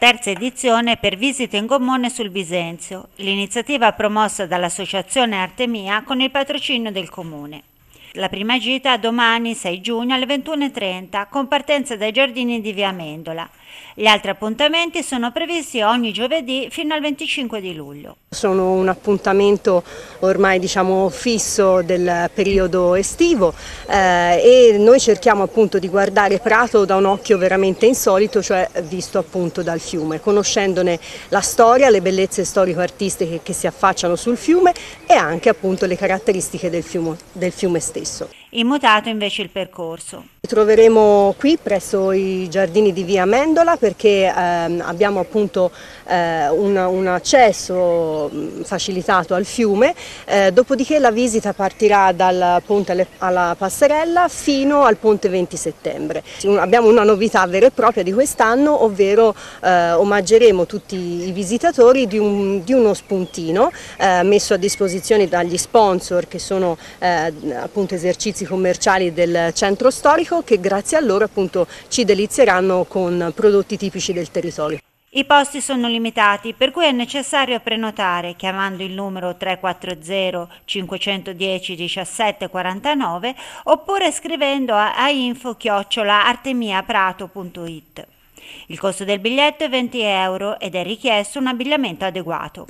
terza edizione per visite in gommone sul Bisenzio, l'iniziativa promossa dall'Associazione Artemia con il patrocinio del Comune. La prima gita domani 6 giugno alle 21.30 con partenza dai giardini di Via Mendola. Gli altri appuntamenti sono previsti ogni giovedì fino al 25 di luglio. Sono un appuntamento ormai diciamo, fisso del periodo estivo eh, e noi cerchiamo appunto di guardare Prato da un occhio veramente insolito, cioè visto appunto dal fiume, conoscendone la storia, le bellezze storico-artistiche che si affacciano sul fiume e anche appunto le caratteristiche del fiume, del fiume stesso stesso. Immutato invece il percorso troveremo qui presso i giardini di via Mendola perché ehm, abbiamo appunto eh, un, un, accesso mm, facilitato al fiume, eh, dopodiché la visita partirà dal ponte alle, alla passerella fino al ponte 20 settembre. Abbiamo una novità vera e propria di quest'anno, ovvero eh, omaggeremo tutti i visitatori di, un, di uno spuntino eh, messo a disposizione dagli sponsor che sono eh, appunto esercizi commerciali del centro storico che grazie a loro appunto ci delizieranno con prodotti tipici del territorio. I posti sono limitati, per cui è necessario prenotare chiamando il numero 340 510 1749 oppure scrivendo a, a info-artemiaprato.it. Il costo del biglietto è 20 euro ed è richiesto un abbigliamento adeguato.